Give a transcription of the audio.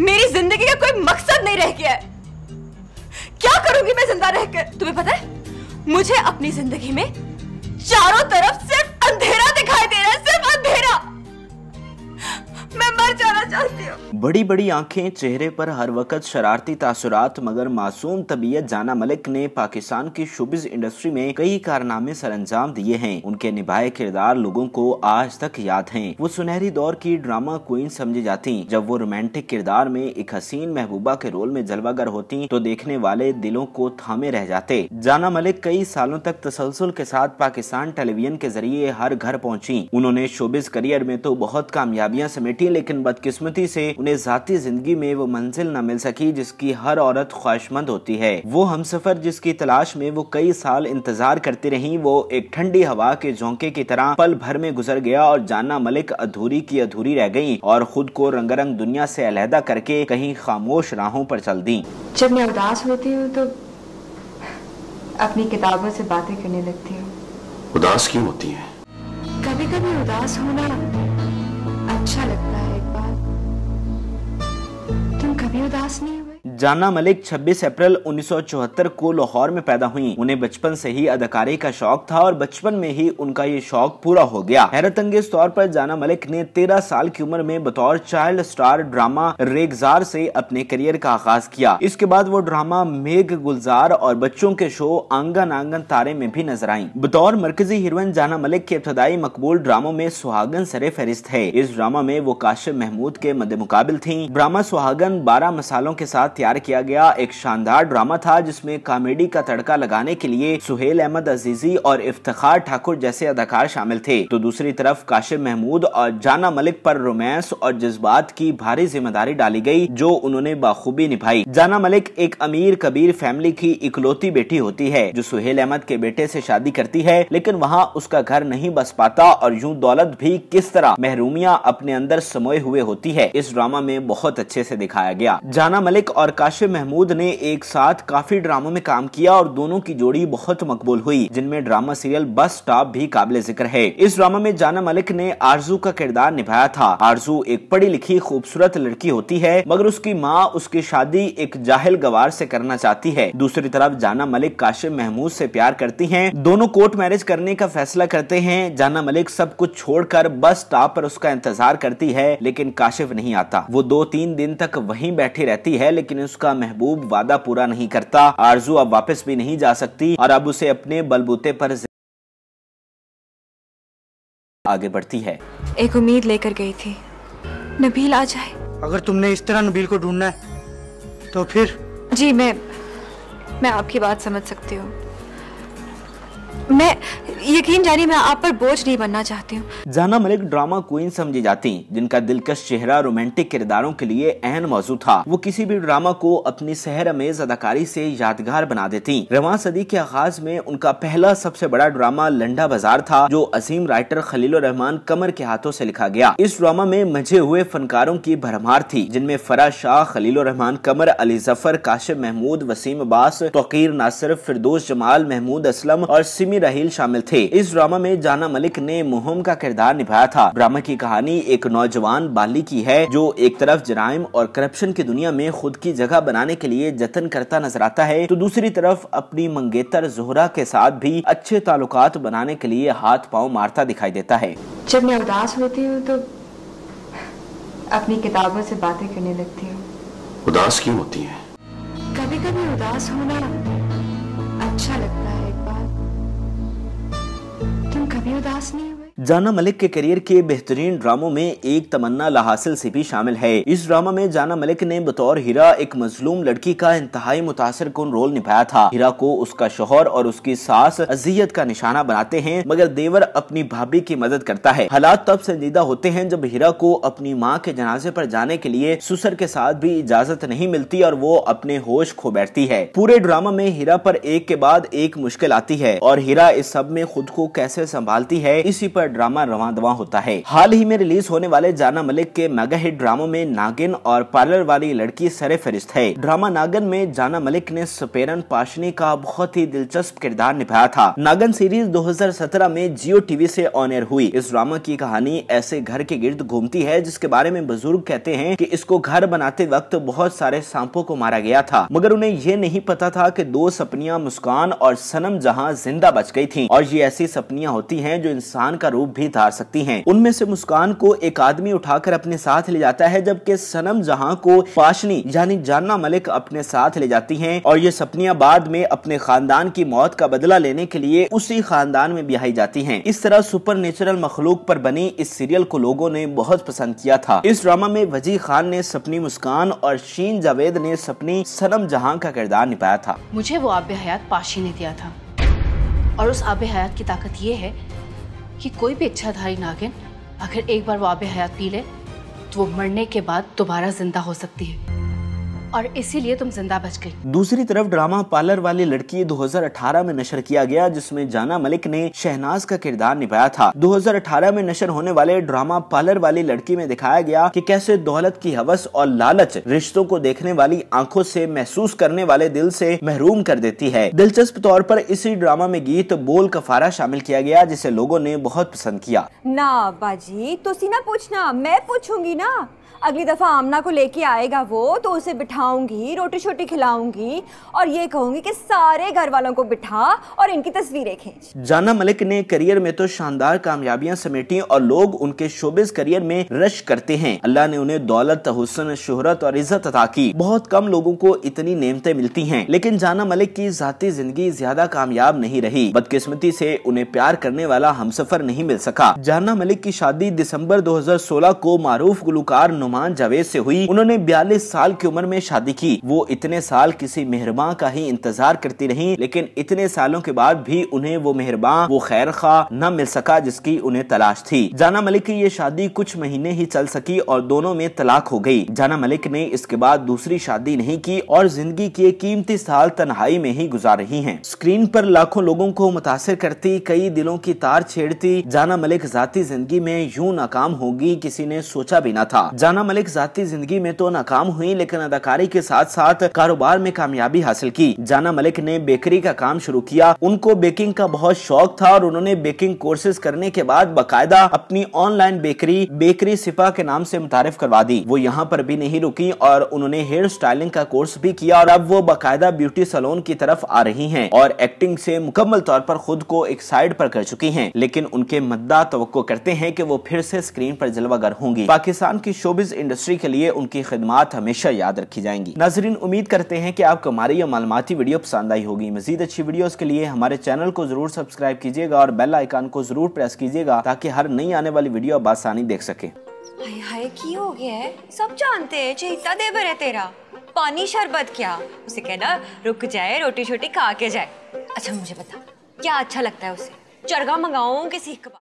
मेरी जिंदगी का कोई मकसद नहीं रह गया है क्या करूंगी मैं जिंदा रहकर तुम्हें पता है मुझे अपनी जिंदगी में चारों तरफ सिर्फ अंधेरा दिखाई दे रहा है अंदर जाना चाहती हो बड़ी बड़ी आंखें चेहरे पर हर वक्त शरारती तासुरात मगर मासूम तबीयत जाना मलिक ने पाकिस्तान की शुबिज इंडस्ट्री में कई कारनामे सर अंजाम दिए हैं उनके निभाए किरदार लोगों को आज तक याद हैं वो सुनहरी दौर की ड्रामा क्वीन समझी जाती जब वो रोमांटिक किरदार में एक हसीन महबूबा के रोल में जलवागर होती तो देखने वाले दिलों को थामे रह जाते जाना मलिक कई सालों तक तसलसल के साथ पाकिस्तान टेलीविजन के जरिए हर घर पहुँची उन्होंने शोबिज करियर में तो बहुत कामयाबियाँ समेटी लेकिन बदकिस्मती से उन्हें जाती जिंदगी में वो मंजिल न मिल सकी जिसकी हर औरत ख्वाहिशमंद होती है वो हम सफर जिसकी तलाश में वो कई साल इंतजार करती रही वो एक ठंडी हवा के झोंके की तरह पल भर में गुजर गया और जाना मलिक अधूरी की अधूरी रह गयी और खुद को रंगरंग दुनिया ऐसी अलहदा करके कहीं खामोश राहों पर चल दी जब मैं उदास होती हूँ तो अपनी किताबों से बातें करने लगती हूँ उदास क्यों होती है कभी कभी उदास होना अच्छा लगता कभी उदास नहीं हुए जाना मलिक 26 अप्रैल 1974 को लाहौर में पैदा हुई उन्हें बचपन से ही अदाकारी का शौक था और बचपन में ही उनका ये शौक पूरा हो गया हैरत अंगेज तौर पर जाना मलिक ने 13 साल की उम्र में बतौर चाइल्ड स्टार ड्रामा रेगजार से अपने करियर का आगाज किया इसके बाद वो ड्रामा मेघ गुलजार और बच्चों के शो आंगन आंगन तारे में भी नजर आई बतौर मरकजी हीरोइन जाना मलिक के इब्तदाई मकबूल ड्रामो में सुहागन सरे फहरिस्त है इस ड्रामा में वो काशिफ महमूद के मद्दे मुकाबिल थी ड्रामा सुहागन बारह अठारह मसालों के साथ तैयार किया गया एक शानदार ड्रामा था जिसमें कॉमेडी का तड़का लगाने के लिए सुहेल अहमद अजीजी और इफ्तार ठाकुर जैसे अदाकार शामिल थे तो दूसरी तरफ काशिम महमूद और जाना मलिक पर रोमांस और जज्बात की भारी जिम्मेदारी डाली गई जो उन्होंने बाखूबी निभाई जाना मलिक एक अमीर कबीर फैमिली की इकलौती बेटी होती है जो सुहेल अहमद के बेटे से शादी करती है लेकिन वहाँ उसका घर नहीं बस पाता और यूँ दौलत भी किस तरह महरूमिया अपने अंदर समोए हुए होती है इस ड्रामा में बहुत अच्छे से दिखाया गया किया जाना मलिक और काशि महमूद ने एक साथ काफी ड्रामों में काम किया और दोनों की जोड़ी बहुत मकबूल हुई जिनमें ड्रामा सीरियल बस स्टॉप भी काबिल जिक्र है इस ड्रामा में जाना मलिक ने आरजू का किरदार निभाया था आरजू एक पढ़ी लिखी खूबसूरत लड़की होती है मगर उसकी माँ उसकी शादी एक जाहिल गवार से करना चाहती है दूसरी तरफ जाना मलिक काशि महमूद से प्यार करती हैं दोनों कोर्ट मैरिज करने का फैसला करते हैं जाना मलिक सब कुछ छोड़कर बस स्टॉप पर उसका इंतजार करती है लेकिन काशिफ नहीं आता वो दो तीन दिन तक वहीं बैठी रहती है लेकिन उसका महबूब वादा पूरा नहीं करता आरजू अब वापस भी नहीं जा सकती और अब उसे अपने बलबूते पर आगे बढ़ती है एक उम्मीद लेकर गई थी नबील आ जाए अगर तुमने इस तरह नबील को ढूंढना है तो फिर जी मैं मैं आपकी बात समझ सकती हूँ मैं यकीन जानी मैं आप पर बोझ नहीं बनना चाहती हूँ जाना मलिक ड्रामा क्वीन समझी जाती जिनका दिलकश चेहरा रोमांटिक किरदारों के लिए अहम मौजूद था वो किसी भी ड्रामा को अपनी सहर अमेज अदाकारी से यादगार बना देती रवान सदी के आगाज में उनका पहला सबसे बड़ा ड्रामा लंडा बाजार था जो असीम राइटर खलील रहमान कमर के हाथों ऐसी लिखा गया इस ड्रामा में मजे हुए फनकारों की भरमार थी जिनमें फरा शाह खलील रहमान कमर अली जफर काशिफ महमूद वसीम अब्बास तो नासिर फिरदोस जमाल महमूद असलम और सिमिर राहील शामिल थे इस ड्रामा में जाना मलिक ने मुहम का किरदार निभाया था ड्रामा की कहानी एक नौजवान बाली की है जो एक तरफ जराइम और करप्शन की दुनिया में खुद की जगह बनाने के लिए जतन करता नजर आता है तो दूसरी तरफ अपनी मंगेतर जोहरा के साथ भी अच्छे ताल्लुक बनाने के लिए हाथ पाँव मारता दिखाई देता है जब मैं उदास होती हूँ तो अपनी किताबों से बातें करने लगती हूँ उदास क्यों होती है कभी कभी उदास होना अच्छा लगता you'd ask me. जाना मलिक के करियर के बेहतरीन ड्रामों में एक तमन्ना लहासिल से भी शामिल है इस ड्रामा में जाना मलिक ने बतौर हीरा एक मजलूम लड़की का इंतहाई मुतासर कन रोल निभाया था हीरा को उसका शोहर और उसकी सास अजियत का निशाना बनाते हैं मगर देवर अपनी भाभी की मदद करता है हालात तब संजीदा होते हैं जब हीरा को अपनी माँ के जनाजे पर जाने के लिए सुसर के साथ भी इजाजत नहीं मिलती और वो अपने होश खो बैठती है पूरे ड्रामा में हीरा पर एक के बाद एक मुश्किल आती है और हीरा इस सब में खुद को कैसे संभालती है इसी पर पर ड्रामा रवा दवा होता है हाल ही में रिलीज होने वाले जाना मलिक के मेगा हिट ड्रामो में नागिन और पार्लर वाली लड़की सरे फहरिस्त है ड्रामा नागन में जाना मलिक ने सपेरन पाशनी का बहुत ही दिलचस्प किरदार निभाया था नागन सीरीज 2017 में जियो टीवी से ऑन एयर हुई इस ड्रामा की कहानी ऐसे घर के गिर्द घूमती है जिसके बारे में बुजुर्ग कहते हैं की इसको घर बनाते वक्त बहुत सारे सांपो को मारा गया था मगर उन्हें ये नहीं पता था की दो सपनिया मुस्कान और सनम जहां जिंदा बच गई थी और ये ऐसी सपनियां होती हैं जो इंसान का रूप भी धार सकती हैं। उनमें से मुस्कान को एक आदमी उठाकर अपने साथ ले जाता है जबकि सनम जहां को पाशनी यानी जाना मलिक अपने साथ ले जाती हैं और ये सपनिया बाद में अपने खानदान की मौत का बदला लेने के लिए उसी खानदान में बिहाई जाती है इस तरह सुपर नेचुरल मखलूक पर बनी इस सीरियल को लोगों ने बहुत पसंद किया था इस ड्रामा में वजी खान ने सपनी मुस्कान और शीन जावेद ने सपनी सनम जहां का किरदार निभाया था मुझे वो आब हयात पाशी ने दिया था और उस आब हयात की ताकत ये है कि कोई भी इच्छाधारी नागिन अगर एक बार वाब हयात पी ले तो वो मरने के बाद दोबारा जिंदा हो सकती है और इसीलिए तुम जिंदा बच गई दूसरी तरफ ड्रामा पार्लर वाली लड़की 2018 में नशर किया गया जिसमें जाना मलिक ने शहनाज का किरदार निभाया था 2018 में नशर होने वाले ड्रामा पार्लर वाली लड़की में दिखाया गया कि कैसे दौलत की हवस और लालच रिश्तों को देखने वाली आंखों से महसूस करने वाले दिल से महरूम कर देती है दिलचस्प तौर पर इसी ड्रामा में गीत बोल कफारा शामिल किया गया जिसे लोगो ने बहुत पसंद किया ना बाजी तो सीना पूछना मैं पूछूंगी ना अगली दफ़ा आमना को लेके आएगा वो तो उसे बिठाऊंगी रोटी शोटी खिलाऊंगी और ये कहूंगी कि सारे घर वालों को बिठा और इनकी तस्वीरें खींच जाना मलिक ने करियर में तो शानदार कामयाबियां समेटी और लोग उनके शोबिस करियर में रश करते हैं अल्लाह ने उन्हें दौलत हुसन शोहरत और इज्जत अदा की बहुत कम लोगों को इतनी नेमतें मिलती है लेकिन जाना मलिक की जाती जिंदगी ज्यादा कामयाब नहीं रही बदकिस्मती से उन्हें प्यार करने वाला हमसफर नहीं मिल सका जाना मलिक की शादी दिसंबर दो को मारूफ गुलकार नुमान जावेद से हुई उन्होंने बयालीस साल की उम्र में शादी की वो इतने साल किसी मेहरबान का ही इंतजार करती रही लेकिन इतने सालों के बाद भी उन्हें वो मेहरबान वो खैर खा न मिल सका जिसकी उन्हें तलाश थी जाना मलिक की ये शादी कुछ महीने ही चल सकी और दोनों में तलाक हो गई जाना मलिक ने इसके बाद दूसरी शादी नहीं की और जिंदगी के कीमती साल तनहाई में ही गुजार रही हैं। स्क्रीन पर लाखों लोगों को मुतासर करती कई दिलों की तार छेड़ती जाना मलिक जाती जिंदगी में यूं नाकाम होगी किसी ने सोचा भी ना था जाना जाना मलिक जाती जिंदगी में तो नाकाम हुई लेकिन अदाकारी के साथ साथ कारोबार में कामयाबी हासिल की जाना मलिक ने बेकरी का काम शुरू किया उनको बेकिंग का बहुत शौक था और उन्होंने बेकिंग कोर्सेज करने के बाद बाकायदा अपनी ऑनलाइन बेकरी बेकरी सिपा के नाम से मुतारिफ करवा दी वो यहाँ पर भी नहीं रुकी और उन्होंने हेयर स्टाइलिंग का कोर्स भी किया और अब वो बाकायदा ब्यूटी सलोन की तरफ आ रही है और एक्टिंग से मुकम्मल तौर पर खुद को एक साइड पर कर चुकी है लेकिन उनके मद्दा तो करते हैं की वो फिर से स्क्रीन पर जलवागर होंगी पाकिस्तान की शोबे शोबिज इंडस्ट्री के लिए उनकी खिदमत हमेशा याद रखी जाएंगी नाजरीन उम्मीद करते हैं कि आपको हमारी यह मालूमती वीडियो पसंद आई होगी मजीद अच्छी वीडियोज़ के लिए हमारे चैनल को जरूर सब्सक्राइब कीजिएगा और बेल आइकान को जरूर प्रेस कीजिएगा ताकि हर नई आने वाली वीडियो आप आसानी देख सके हाय हाय की हो गया है सब जानते हैं चेता देवर है तेरा पानी शरबत क्या उसे कहना रुक जाए रोटी छोटी खा के जाए अच्छा मुझे बता क्या अच्छा लगता है उसे चरगा मंगाऊं किसी